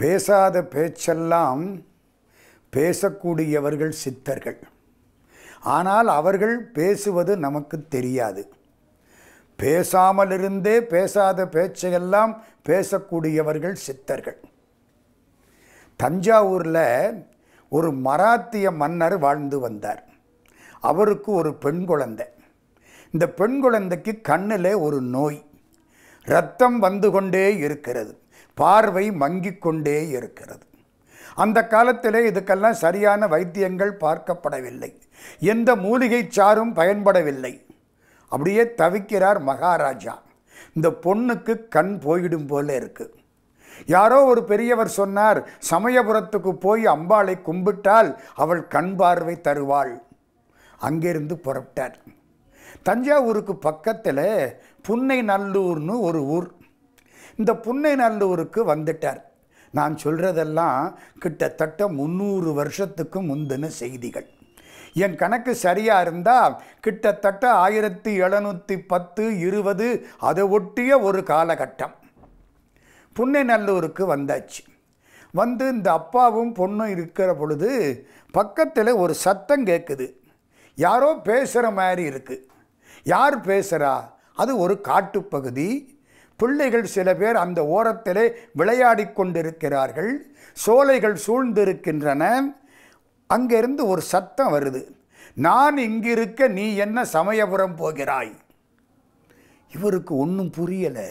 பேசாத பேச்செல்லாம் பேசக்கூடியவர்கள் சித்தர்கள் ஆனால் அவர்கள் பேசுவது நமக்கு தெரியாது பேசாமலிருந்தே பேசாத பேச்சையெல்லாம் பேசக்கூடியவர்கள் சித்தர்கள் தஞ்சாவூரில் ஒரு மராத்திய மன்னர் வாழ்ந்து வந்தார் அவருக்கு ஒரு பெண் குழந்தை இந்த பெண் குழந்தைக்கு கண்ணில் ஒரு நோய் ரத்தம் வந்து கொண்டே இருக்கிறது பார்வை மங்கிக் கொண்டே இருக்கிறது அந்த காலத்திலே இதுக்கெல்லாம் சரியான வைத்தியங்கள் பார்க்கப்படவில்லை எந்த மூலிகை சாரும் பயன்படவில்லை அப்படியே தவிக்கிறார் மகாராஜா இந்த பொண்ணுக்கு கண் போயிடும் போல இருக்குது யாரோ ஒரு பெரியவர் சொன்னார் சமயபுரத்துக்கு போய் அம்பாளை கும்பிட்டால் அவள் கண் பார்வை தருவாள் அங்கிருந்து புறப்பட்டார் தஞ்சாவூருக்கு பக்கத்தில் புன்னை நல்லூர்னு ஒரு ஊர் இந்த புன்னை நல்லூருக்கு வந்துட்டார் நான் சொல்கிறதெல்லாம் கிட்டத்தட்ட முந்நூறு வருஷத்துக்கு முந்தின செய்திகள் என் கணக்கு சரியாக இருந்தால் கிட்டத்தட்ட ஆயிரத்தி எழுநூற்றி பத்து இருபது அதை ஒட்டிய ஒரு காலகட்டம் புன்னை நல்லூருக்கு வந்தாச்சு வந்து இந்த அப்பாவும் பொண்ணும் இருக்கிற பொழுது பக்கத்தில் ஒரு சத்தம் கேட்குது யாரோ பேசுகிற மாதிரி இருக்குது யார் பேசுகிறா அது ஒரு காட்டுப்பகுதி பிள்ளைகள் சில பேர் அந்த ஓரத்திலே விளையாடி கொண்டிருக்கிறார்கள் சோலைகள் சூழ்ந்திருக்கின்றன அங்கிருந்து ஒரு சத்தம் வருது நான் இங்கிருக்க நீ என்ன சமயபுரம் போகிறாய் இவருக்கு ஒன்றும் புரியலை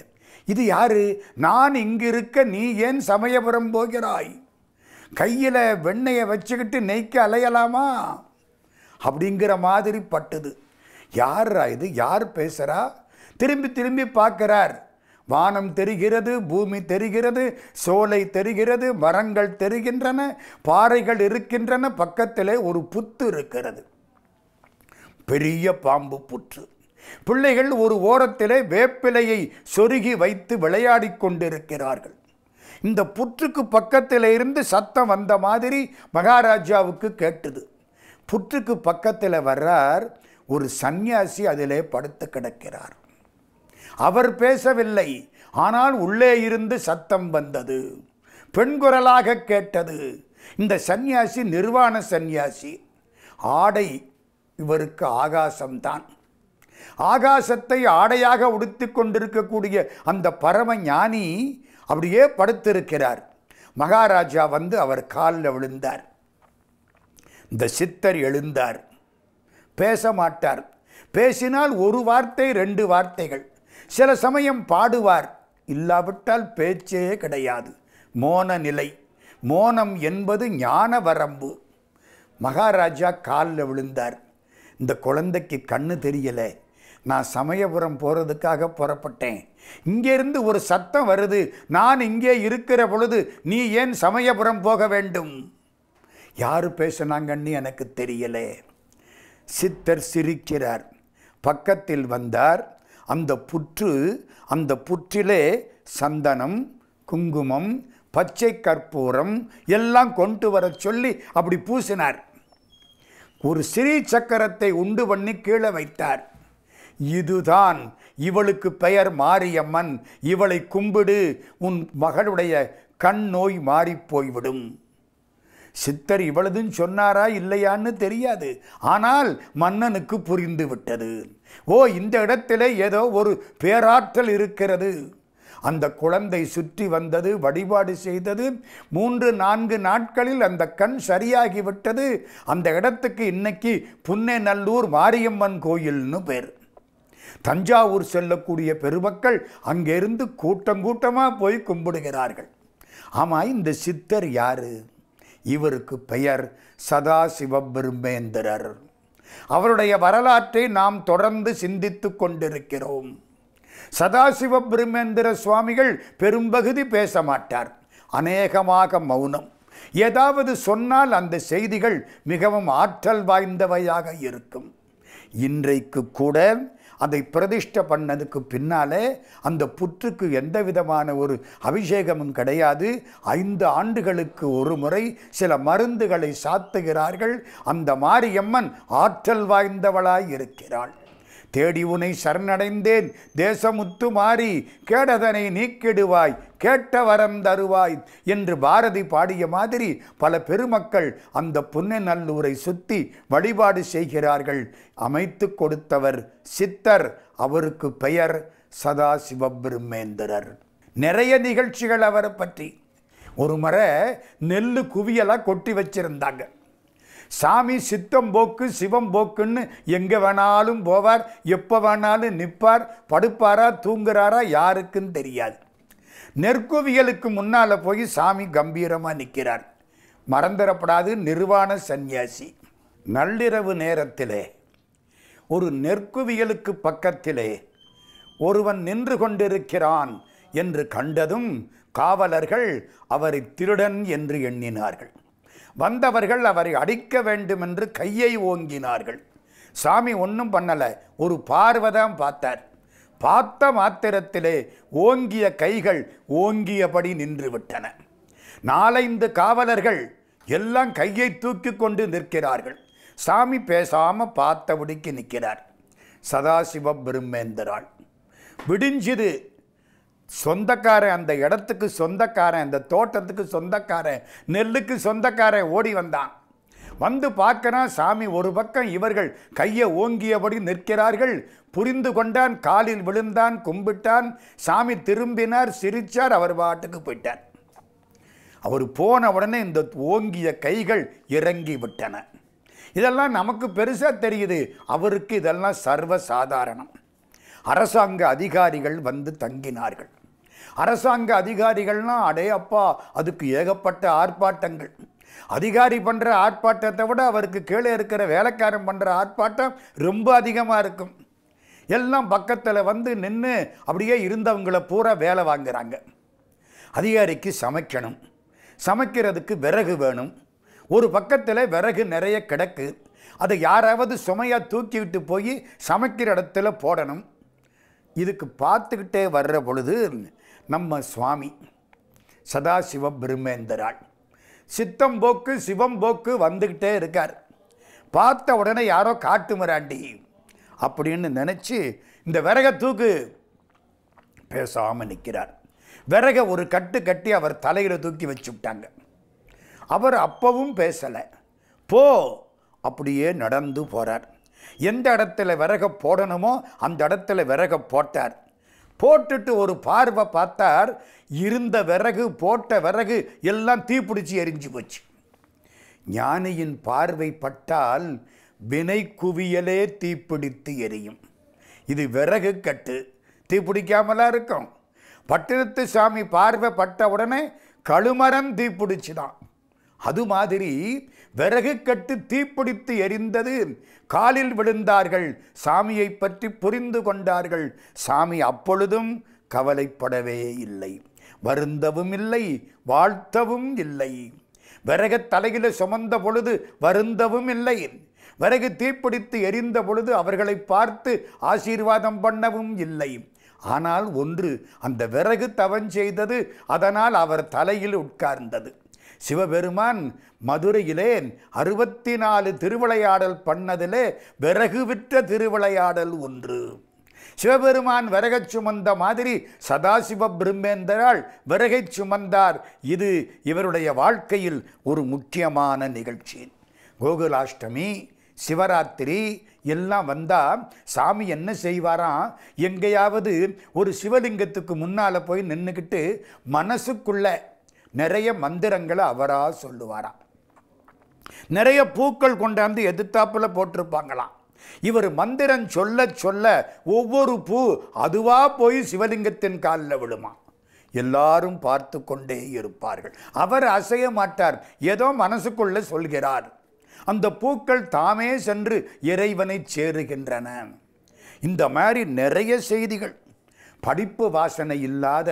இது யாரு நான் இங்கிருக்க நீ ஏன் சமயபுரம் போகிறாய் கையில் வெண்ணையை வச்சுக்கிட்டு நெய்க்க அலையலாமா அப்படிங்கிற மாதிரி பட்டுது யார்ரா இது யார் பேசுகிறா திரும்பி திரும்பி பார்க்குறார் வானம் தெரிகிறது பூமி தெரிகிறது சோலை தெரிகிறது மரங்கள் தெரிகின்றன பாறைகள் இருக்கின்றன பக்கத்திலே ஒரு புத்து இருக்கிறது பெரிய பாம்பு புற்று பிள்ளைகள் ஒரு ஓரத்திலே வேப்பிலையை சொருகி வைத்து விளையாடி கொண்டிருக்கிறார்கள் இந்த புற்றுக்கு பக்கத்தில் இருந்து சத்தம் வந்த மாதிரி மகாராஜாவுக்கு கேட்டுது புற்றுக்கு பக்கத்தில் வர்றார் ஒரு சந்நியாசி அதிலே படுத்து கிடக்கிறார் அவர் பேசவில்லை ஆனால் உள்ளே இருந்து சத்தம் வந்தது பெண் குரலாக கேட்டது இந்த சந்நியாசி நிர்வாண சந்நியாசி ஆடை இவருக்கு ஆகாசம்தான் ஆகாசத்தை ஆடையாக உடுத்தி கொண்டிருக்கக்கூடிய அந்த பரம ஞானி அப்படியே படுத்திருக்கிறார் மகாராஜா வந்து அவர் காலில் விழுந்தார் இந்த சித்தர் எழுந்தார் பேச மாட்டார் பேசினால் ஒரு வார்த்தை ரெண்டு வார்த்தைகள் சில சமயம் பாடுவார் இல்லாவிட்டால் பேச்சே கிடையாது மோன நிலை மோனம் என்பது ஞான வரம்பு மகாராஜா காலில் விழுந்தார் இந்த குழந்தைக்கு கண்ணு தெரியலை நான் சமயபுரம் போகிறதுக்காக புறப்பட்டேன் இங்கேருந்து ஒரு சத்தம் வருது நான் இங்கே இருக்கிற பொழுது நீ ஏன் சமயபுரம் போக வேண்டும் யார் பேசினாங்கன்னு எனக்கு தெரியலே சித்தர் சிரிக்கிறார் பக்கத்தில் வந்தார் அந்த புற்று அந்த புற்றிலே சந்தனம் குங்குமம் பச்சை கற்பூரம் எல்லாம் கொண்டு வர சொல்லி அப்படி பூசினார் ஒரு சிறி சக்கரத்தை உண்டு பண்ணி கீழே வைத்தார் இதுதான் இவளுக்கு பெயர் மாரியம்மன் இவளை கும்பிடு உன் மகளுடைய கண் நோய் மாறிப்போய்விடும் சித்தர் இவ்வளதுன்னு சொன்னாரா இல்லையான்னு தெரியாது ஆனால் மன்னனுக்கு புரிந்து விட்டது ஓ இந்த இடத்துல ஏதோ ஒரு பேராற்றல் இருக்கிறது அந்த குழந்தை சுற்றி வந்தது வழிபாடு செய்தது மூன்று நான்கு நாட்களில் அந்த கண் சரியாகிவிட்டது அந்த இடத்துக்கு இன்னைக்கு புன்னேநல்லூர் மாரியம்மன் கோயில்னு பேர் தஞ்சாவூர் செல்லக்கூடிய பெருமக்கள் அங்கிருந்து கூட்டம் கூட்டமாக போய் கும்பிடுகிறார்கள் ஆமாம் இந்த சித்தர் யாரு இவருக்கு பெயர் சதாசிவபெருமேந்திரர் அவருடைய வரலாற்றை நாம் தொடர்ந்து சிந்தித்து கொண்டிருக்கிறோம் சதாசிவ பிரம்மேந்திர சுவாமிகள் பெரும்பகுதி பேச மாட்டார் அநேகமாக மௌனம் ஏதாவது சொன்னால் அந்த செய்திகள் மிகவும் ஆற்றல் வாய்ந்தவையாக இருக்கும் இன்றைக்கு கூட அதை பிரதிஷ்ட பண்ணதுக்கு பின்னாலே அந்த புற்றுக்கு எந்த விதமான ஒரு அபிஷேகமும் கிடையாது ஐந்து ஆண்டுகளுக்கு ஒரு முறை சில மருந்துகளை சாத்துகிறார்கள் அந்த மாரியம்மன் ஆற்றல் வாய்ந்தவளாய் இருக்கிறாள் தேடி உனை சரணடைந்தேன் தேசமுத்து மாறி கேடதனை நீக்கிடுவாய் கேட்ட வரம் தருவாய் என்று பாரதி பாடிய மாதிரி பல பெருமக்கள் அந்த புன்னநல்லூரை சுற்றி வழிபாடு செய்கிறார்கள் அமைத்து கொடுத்தவர் சித்தர் அவருக்கு பெயர் சதாசிவ சிவபிரம்மேந்திரர் நிறைய நிகழ்ச்சிகள் அவரை பற்றி ஒரு முறை நெல் குவியலாக கொட்டி வச்சிருந்தாங்க சாமி சித்தம் போக்கு சிவம் போக்குன்னு எங்கே வேணாலும் போவார் எப்போ வேணாலும் நிற்பார் படுப்பாரா தூங்குறாரா யாருக்குன்னு தெரியாது நெற்குவியலுக்கு முன்னால் போய் சாமி கம்பீரமாக நிற்கிறார் மறந்துடப்படாது நிர்வாண சந்நியாசி நள்ளிரவு நேரத்திலே ஒரு நெற்குவியலுக்கு பக்கத்திலே ஒருவன் நின்று கொண்டிருக்கிறான் என்று கண்டதும் காவலர்கள் அவரை திருடன் என்று எண்ணினார்கள் வந்தவர்கள் அவரை அடிக்க வேண்டும் என்று கையை ஓங்கினார்கள் சாமி ஒன்றும் பண்ணலை ஒரு பார்வதாம் பார்த்தார் பார்த்த மாத்திரத்திலே ஓங்கிய கைகள் ஓங்கியபடி நின்று விட்டன நாலைந்து காவலர்கள் எல்லாம் கையை தூக்கி கொண்டு நிற்கிறார்கள் சாமி பேசாமல் பார்த்தபடிக்கு நிற்கிறார் சதாசிவ பிரம்மேந்திராள் விடிஞ்சிது சொந்தக்காரன் அந்த இடத்துக்கு சொந்தக்காரன் அந்த தோட்டத்துக்கு சொந்தக்காரன் நெல்லுக்கு சொந்தக்காரன் ஓடி வந்தான் வந்து பார்க்கிறான் சாமி ஒரு பக்கம் இவர்கள் கையை ஓங்கியபடி நிற்கிறார்கள் புரிந்து கொண்டான் காலில் விழுந்தான் கும்பிட்டான் சாமி திரும்பினார் சிரித்தார் அவர் பாட்டுக்கு போயிட்டார் அவர் போன உடனே இந்த ஓங்கிய கைகள் இறங்கி விட்டன இதெல்லாம் நமக்கு பெருசாக தெரியுது அவருக்கு இதெல்லாம் சர்வ சாதாரணம் அரசாங்க அதிகாரிகள் வந்து தங்கினார்கள் அரசாங்க அதிகாரிகள்னால் அப்பா அதுக்கு ஏகப்பட்ட ஆர்ப்பாட்டங்கள் அதிகாரி பண்ணுற ஆர்ப்பாட்டத்தை விட அவருக்கு கீழே இருக்கிற வேலைக்காரன் பண்ணுற ஆர்ப்பாட்டம் ரொம்ப அதிகமாக இருக்கும் எல்லாம் பக்கத்தில் வந்து நின்று அப்படியே இருந்தவங்களை பூரா வேலை வாங்குகிறாங்க அதிகாரிக்கு சமைக்கணும் சமைக்கிறதுக்கு விறகு வேணும் ஒரு பக்கத்தில் விறகு நிறைய கிடக்கு அதை யாராவது சுமையாக தூக்கிவிட்டு போய் சமைக்கிற இடத்துல போடணும் இதுக்கு பார்த்துக்கிட்டே வர்ற பொழுது நம்ம சுவாமி சதாசிவ பிரம்மேந்தராள் சித்தம் போக்கு சிவம் போக்கு வந்துக்கிட்டே இருக்கார் பார்த்த உடனே யாரோ காட்டு மிராண்டி அப்படின்னு நினச்சி இந்த விறகை தூக்கு பேசாமல் நிற்கிறார் விறகை ஒரு கட்டு கட்டி அவர் தலையில் தூக்கி வச்சுட்டாங்க அவர் அப்பவும் பேசலை போ அப்படியே நடந்து போகிறார் எந்த இடத்துல விறகை போடணுமோ அந்த இடத்துல விறகை போட்டார் போட்டுட்டு ஒரு பார்வை பார்த்தார் இருந்த விறகு போட்ட விறகு எல்லாம் தீப்பிடிச்சி எரிஞ்சு போச்சு ஞானியின் பார்வை பட்டால் வினை குவியலே தீப்பிடித்து எரியும் இது விறகு கட்டு தீப்பிடிக்காமலாம் இருக்கும் பட்டினத்து சாமி பார்வை பட்ட உடனே கழுமரம் தீப்பிடிச்சுதான் அது மாதிரி விறகு கட்டு தீப்பிடித்து எரிந்தது காலில் விழுந்தார்கள் சாமியை பற்றி புரிந்து கொண்டார்கள் சாமி அப்பொழுதும் கவலைப்படவே இல்லை வருந்தவும் இல்லை வாழ்த்தவும் இல்லை விறகு தலையில சுமந்த பொழுது வருந்தவும் இல்லை விறகு தீப்பிடித்து எரிந்த பொழுது அவர்களை பார்த்து ஆசீர்வாதம் பண்ணவும் இல்லை ஆனால் ஒன்று அந்த விறகு தவஞ்செய்தது செய்தது அதனால் அவர் தலையில் உட்கார்ந்தது சிவபெருமான் மதுரையிலே அறுபத்தி நாலு திருவிளையாடல் பண்ணதிலே விறகு விற்ற திருவிளையாடல் ஒன்று சிவபெருமான் விறகை சுமந்த மாதிரி சதாசிவ பிரம்மேந்தரால் விறகை சுமந்தார் இது இவருடைய வாழ்க்கையில் ஒரு முக்கியமான நிகழ்ச்சி கோகுலாஷ்டமி சிவராத்திரி எல்லாம் வந்தால் சாமி என்ன செய்வாராம் எங்கேயாவது ஒரு சிவலிங்கத்துக்கு முன்னால் போய் நின்றுக்கிட்டு மனசுக்குள்ளே நிறைய மந்திரங்களை அவராக சொல்லுவாராம் நிறைய பூக்கள் கொண்டாந்து எதிர்த்தாப்பில் போட்டிருப்பாங்களாம் இவர் மந்திரம் சொல்ல சொல்ல ஒவ்வொரு பூ அதுவாக போய் சிவலிங்கத்தின் காலில் விழுமா எல்லாரும் பார்த்து கொண்டே இருப்பார்கள் அவர் அசைய மாட்டார் ஏதோ மனசுக்குள்ள சொல்கிறார் அந்த பூக்கள் தாமே சென்று இறைவனை சேருகின்றன இந்த மாதிரி நிறைய செய்திகள் படிப்பு வாசனை இல்லாத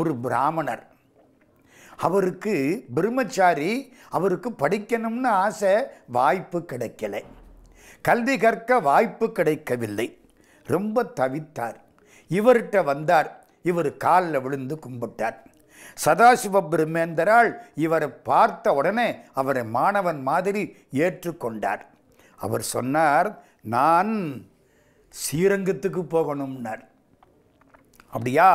ஒரு பிராமணர் அவருக்கு பிரம்மச்சாரி அவருக்கு படிக்கணும்னு ஆசை வாய்ப்பு கிடைக்கலை கல்வி கற்க வாய்ப்பு கிடைக்கவில்லை ரொம்ப தவித்தார் இவர்கிட்ட வந்தார் இவர் காலில் விழுந்து கும்பிட்டார் சதாசிவ பிரம்மேந்தரால் இவரை பார்த்த உடனே அவரை மாணவன் மாதிரி ஏற்றுக்கொண்டார் அவர் சொன்னார் நான் ஸ்ரீரங்கத்துக்கு போகணும்னார் அப்படியா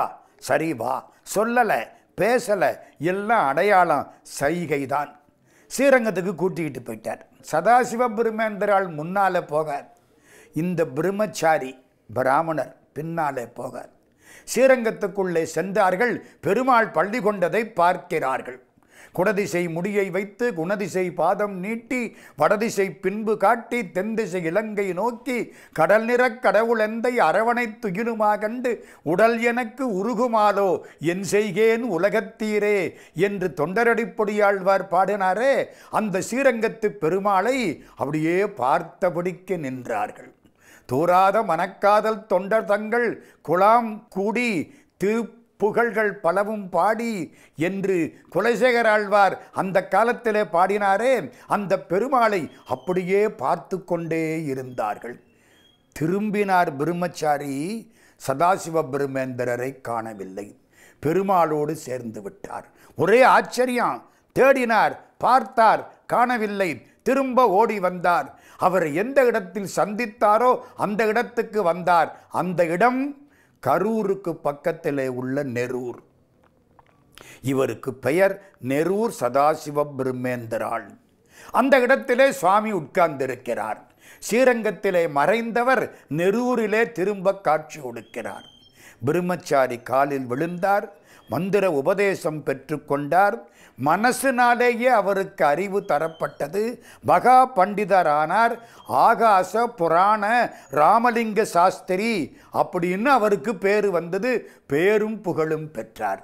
சரி வா சொல்லலை பேசலை எல்லாம் அடையாளம் சைகை தான் ஸ்ரீரங்கத்துக்கு கூட்டிக்கிட்டு போயிட்டார் சதாசிவ பிரம்மேந்திரால் முன்னாலே போகார் இந்த பிரம்மச்சாரி பிராமணர் பின்னாலே போகார் ஸ்ரீரங்கத்துக்குள்ளே சென்றார்கள் பெருமாள் பள்ளி கொண்டதை பார்க்கிறார்கள் குடதிசை முடியை வைத்து குணதிசை பாதம் நீட்டி வடதிசை பின்பு காட்டி தென்திசை இலங்கை நோக்கி கடல் நிறக் கடவுளெந்தை அரவணை துயிலுமா கண்டு உடல் எனக்கு உருகுமாலோ என் செய்கேன் உலகத்தீரே என்று தொண்டரடிப்பொடியாழ்வார் பாடினாரே அந்த ஸ்ரீரங்கத்து பெருமாளை அப்படியே பார்த்தபடிக்கு நின்றார்கள் தூராத மனக்காதல் தொண்டர் தங்கள் குலாம் கூடி திரு புகழ்கள் பலவும் பாடி என்று குலசேகர் ஆழ்வார் அந்த காலத்திலே பாடினாரே அந்த பெருமாளை அப்படியே பார்த்து கொண்டே இருந்தார்கள் திரும்பினார் பிரம்மச்சாரி சதாசிவ பிரம்மேந்திரரை காணவில்லை பெருமாளோடு சேர்ந்து விட்டார் ஒரே ஆச்சரியம் தேடினார் பார்த்தார் காணவில்லை திரும்ப ஓடி வந்தார் அவர் எந்த இடத்தில் சந்தித்தாரோ அந்த இடத்துக்கு வந்தார் அந்த இடம் கரூருக்கு பக்கத்திலே உள்ள நெரூர் இவருக்கு பெயர் நெரூர் சதாசிவ பிரம்மேந்திராள் அந்த இடத்திலே சுவாமி உட்கார்ந்திருக்கிறார் ஸ்ரீரங்கத்திலே மறைந்தவர் நெரூரிலே திரும்ப காட்சி கொடுக்கிறார் பிரம்மச்சாரி காலில் விழுந்தார் மந்திர உபதேசம் பெற்றுக்கொண்டார் மனசினாலேயே அவருக்கு அறிவு தரப்பட்டது மகா பண்டிதரானார் ஆகாச புராண ராமலிங்க சாஸ்திரி அப்படின்னு அவருக்கு பேர் வந்தது பேரும் புகழும் பெற்றார்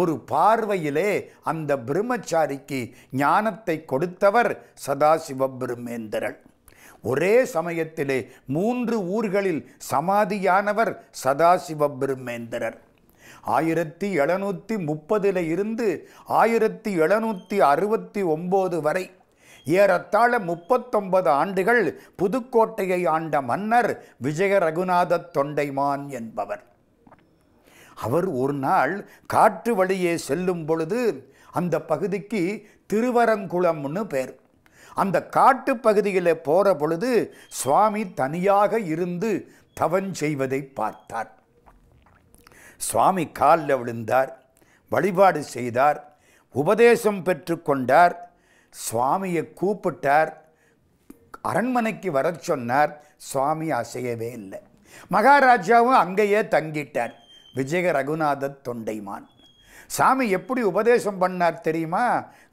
ஒரு பார்வையிலே அந்த பிரம்மச்சாரிக்கு ஞானத்தை கொடுத்தவர் சதாசிவ பிரம்மேந்திரன் ஒரே சமயத்திலே மூன்று ஊர்களில் சமாதியானவர் சதாசிவ பிரம்மேந்திரர் ஆயிரத்தி எழுநூற்றி முப்பதில் இருந்து ஆயிரத்தி எழுநூற்றி அறுபத்தி ஒம்பது வரை ஏறத்தாழ முப்பத்தொன்பது ஆண்டுகள் புதுக்கோட்டையை ஆண்ட மன்னர் விஜய ரகுநாத தொண்டைமான் என்பவர் அவர் ஒரு நாள் காற்று வழியே செல்லும் பொழுது அந்த பகுதிக்கு திருவரங்குளம்னு பேர் அந்த காட்டு பகுதியில் போகிற பொழுது சுவாமி தனியாக இருந்து தவஞ்செய்வதை பார்த்தார் சுவாமி காலில் விழுந்தார் வழிபாடு செய்தார் உபதேசம் பெற்றுக்கொண்டார் சுவாமியை கூப்பிட்டார் அரண்மனைக்கு வர சொன்னார் சுவாமி அசையவே இல்லை மகாராஜாவும் அங்கேயே தங்கிட்டார் விஜய ரகுநாத தொண்டைமான் சாமி எப்படி உபதேசம் பண்ணார் தெரியுமா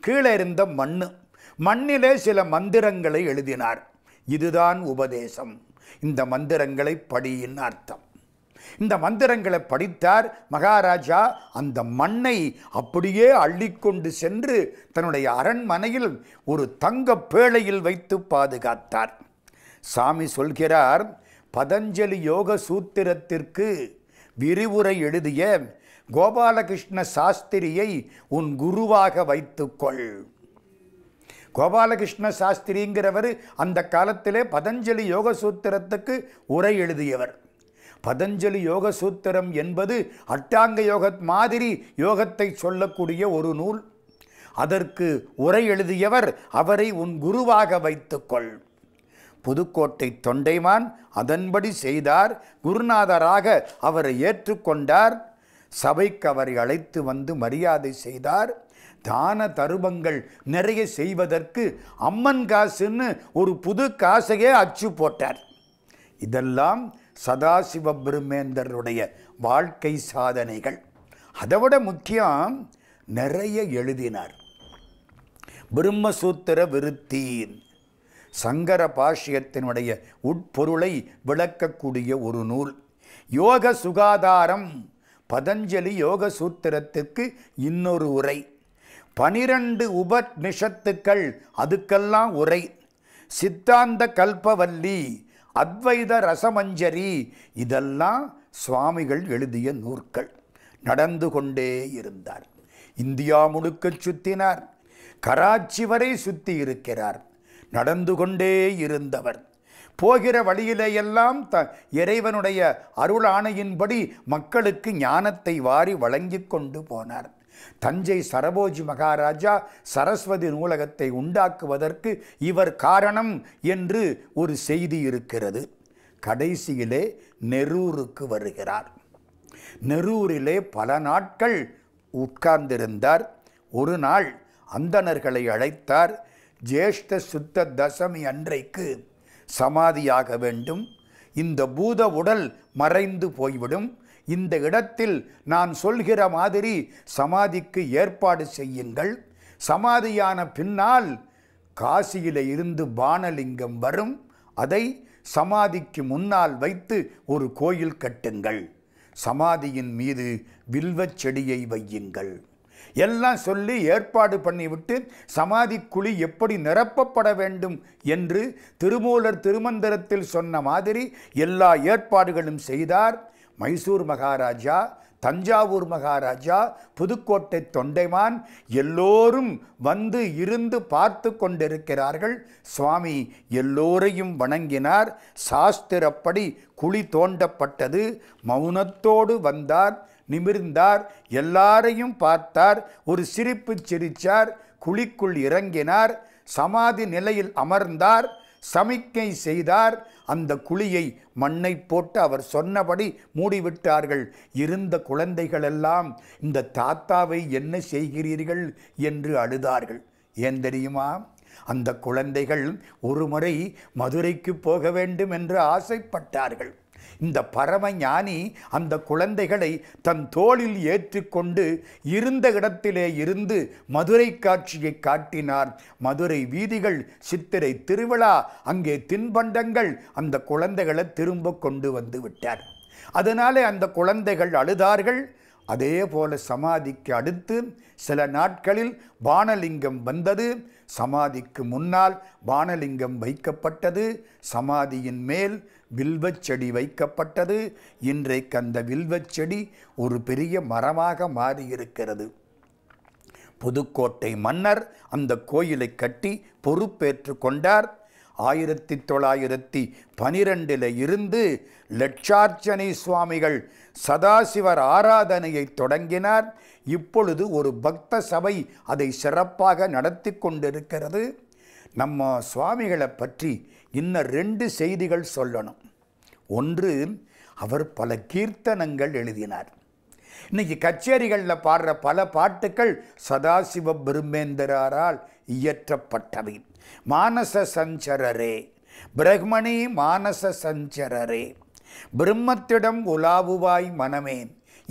கீழே இருந்த மண் மண்ணிலே சில மந்திரங்களை எழுதினார் இதுதான் உபதேசம் இந்த மந்திரங்களை படியின் அர்த்தம் இந்த மந்திரங்களை படித்தார் மகாராஜா அந்த மண்ணை அப்படியே அள்ளிக்கொண்டு சென்று தன்னுடைய அரண்மனையில் ஒரு தங்க பேழையில் வைத்து பாதுகாத்தார் சாமி சொல்கிறார் பதஞ்சலி யோக சூத்திரத்திற்கு விரிவுரை எழுதிய கோபாலகிருஷ்ண சாஸ்திரியை உன் குருவாக வைத்துக்கொள் கோபாலகிருஷ்ண சாஸ்திரிங்கிறவர் அந்த காலத்திலே பதஞ்சலி யோக சூத்திரத்துக்கு உரை எழுதியவர் பதஞ்சலி யோக சூத்திரம் என்பது அட்டாங்க யோக மாதிரி யோகத்தை சொல்லக்கூடிய ஒரு நூல் அதற்கு உரை எழுதியவர் அவரை உன் குருவாக வைத்துக்கொள் புதுக்கோட்டை தொண்டைமான் அதன்படி செய்தார் குருநாதராக அவரை ஏற்றுக்கொண்டார் சபைக்கு அவரை அழைத்து வந்து மரியாதை செய்தார் தான தருபங்கள் நிறைய செய்வதற்கு அம்மன் காசுன்னு ஒரு புது காசையே அச்சு போட்டார் இதெல்லாம் சதாசிவ பிரம்மேந்தருடைய வாழ்க்கை சாதனைகள் அதை விட முக்கியம் நிறைய எழுதினார் பிரம்மசூத்திர விருத்தின் சங்கர பாஷ்யத்தினுடைய உட்பொருளை விளக்கக்கூடிய ஒரு நூல் யோக சுகாதாரம் பதஞ்சலி யோக சூத்திரத்துக்கு இன்னொரு உரை பனிரெண்டு உபநிஷத்துக்கள் அதுக்கெல்லாம் உரை சித்தாந்த கல்பவல்லி அத்வைத ரசமஞ்சரி இதெல்லாம் சுவாமிகள் எழுதிய நூற்கள் நடந்து கொண்டே இருந்தார் இந்தியா முழுக்க சுத்தினார் கராச்சி வரை சுற்றி இருக்கிறார் நடந்து கொண்டே இருந்தவர் போகிற வழியிலையெல்லாம் த இறைவனுடைய அருளாணையின்படி மக்களுக்கு ஞானத்தை வாரி வழங்கி கொண்டு போனார் தஞ்சை சரபோஜி மகாராஜா சரஸ்வதி நூலகத்தை உண்டாக்குவதற்கு இவர் காரணம் என்று ஒரு செய்தி இருக்கிறது கடைசியிலே நெரூருக்கு வருகிறார் நெரூரிலே பல நாட்கள் உட்கார்ந்திருந்தார் ஒரு நாள் அந்தணர்களை அழைத்தார் ஜேஷ்ட சுத்த தசமி அன்றைக்கு சமாதியாக வேண்டும் இந்த பூத உடல் மறைந்து போய்விடும் இந்த இடத்தில் நான் சொல்கிற மாதிரி சமாதிக்கு ஏற்பாடு செய்யுங்கள் சமாதியான பின்னால் காசியில் இருந்து பானலிங்கம் வரும் அதை சமாதிக்கு முன்னால் வைத்து ஒரு கோயில் கட்டுங்கள் சமாதியின் மீது வில்வச் செடியை வையுங்கள் எல்லாம் சொல்லி ஏற்பாடு பண்ணிவிட்டு சமாதி குழி எப்படி நிரப்பப்பட வேண்டும் என்று திருமூலர் திருமந்திரத்தில் சொன்ன மாதிரி எல்லா ஏற்பாடுகளும் செய்தார் மைசூர் மகாராஜா தஞ்சாவூர் மகாராஜா புதுக்கோட்டை தொண்டைமான் எல்லோரும் வந்து இருந்து பார்த்து கொண்டிருக்கிறார்கள் சுவாமி எல்லோரையும் வணங்கினார் சாஸ்திரப்படி குழி தோண்டப்பட்டது மௌனத்தோடு வந்தார் நிமிர்ந்தார் எல்லாரையும் பார்த்தார் ஒரு சிரிப்பு சிரித்தார் குழிக்குள் இறங்கினார் சமாதி நிலையில் அமர்ந்தார் சமிக்கை செய்தார் அந்த குழியை மண்ணை போட்டு அவர் சொன்னபடி மூடிவிட்டார்கள் இருந்த குழந்தைகளெல்லாம் இந்த தாத்தாவை என்ன செய்கிறீர்கள் என்று அழுதார்கள் ஏன் தெரியுமா அந்த குழந்தைகள் ஒருமுறை மதுரைக்கு போக வேண்டும் என்று ஆசைப்பட்டார்கள் இந்த பரம ஞானி அந்த குழந்தைகளை தன் தோளில் ஏற்றுக்கொண்டு இருந்த இடத்திலே இருந்து மதுரை காட்சியை காட்டினார் மதுரை வீதிகள் சித்திரை திருவிழா அங்கே தின்பண்டங்கள் அந்த குழந்தைகளை திரும்ப கொண்டு வந்து விட்டார் அதனாலே அந்த குழந்தைகள் அழுதார்கள் அதே போல சமாதிக்கு அடுத்து சில நாட்களில் பானலிங்கம் வந்தது சமாதிக்கு முன்னால் வானலிங்கம் வைக்கப்பட்டது சமாதியின் மேல் வில்வச்செடி வைக்கப்பட்டது இன்றைக்கு அந்த வில்வச்செடி ஒரு பெரிய மரமாக மாறியிருக்கிறது புதுக்கோட்டை மன்னர் அந்த கோயிலை கட்டி பொறுப்பேற்று கொண்டார் ஆயிரத்தி தொள்ளாயிரத்தி பனிரெண்டில் இருந்து லட்சார்ச்சனை சுவாமிகள் சதாசிவர் ஆராதனையை தொடங்கினார் இப்பொழுது ஒரு பக்த சபை அதை சிறப்பாக நடத்தி கொண்டிருக்கிறது நம்ம சுவாமிகளை பற்றி இன்னும் ரெண்டு செய்திகள் சொல்லணும் ஒன்று அவர் பல கீர்த்தனங்கள் எழுதினார் இன்னைக்கு கச்சேரிகளில் பாடுற பல பாட்டுக்கள் சதாசிவ பிரம்மேந்திராரால் இயற்றப்பட்டவை மானச சஞ்சரரே பிரக்மணி மானச சஞ்சரரே பிரம்மத்திடம் உலாவுவாய் மனமே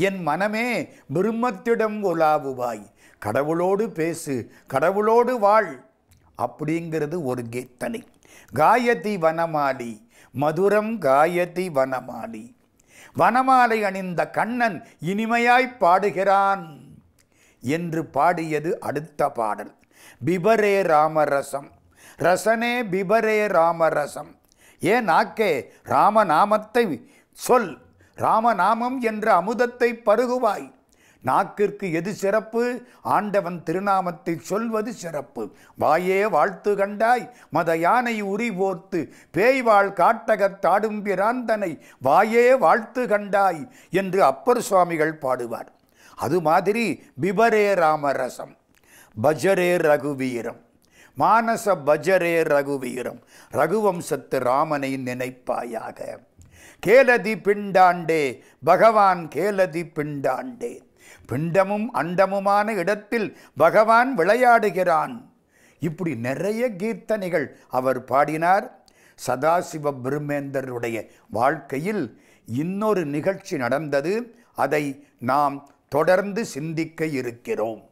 என் மனமே பிரம்மத்திடம் உலாவுவாய் கடவுளோடு பேசு கடவுளோடு வாழ் அப்படிங்கிறது ஒரு கீர்த்தனை காயத்தி வனமாலி மதுரம் காயத்தி வனமாலி வனமாலை அணிந்த கண்ணன் இனிமையாய் பாடுகிறான் என்று பாடியது அடுத்த பாடல் பிபரே ராமரசம் ரசனே பிபரே ராமரசம் ஏன் நாக்கே ராமநாமத்தை சொல் ராமநாமம் என்ற அமுதத்தை பருகுவாய் நாக்கிற்கு எது சிறப்பு ஆண்டவன் திருநாமத்தை சொல்வது சிறப்பு வாயே வாழ்த்து கண்டாய் மத யானை உரி போர்த்து பேய்வாள் காட்டகத் தாடும் பிராந்தனை வாயே வாழ்த்து கண்டாய் என்று அப்பர் சுவாமிகள் பாடுவார் அது மாதிரி பிபரே ராமரசம் பஜரே ரகுவீரம் மானச பஜரே ரகுவீரம் ரகுவம்சத்து ராமனை நினைப்பாயாக கேலதி பிண்டாண்டே பகவான் கேலதி பிண்டாண்டே பிண்டமும் அண்டமுமான இடத்தில் பகவான் விளையாடுகிறான் இப்படி நிறைய கீர்த்தனைகள் அவர் பாடினார் சதாசிவ பிரம்மேந்தருடைய வாழ்க்கையில் இன்னொரு நிகழ்ச்சி நடந்தது அதை நாம் தொடர்ந்து சிந்திக்க இருக்கிறோம்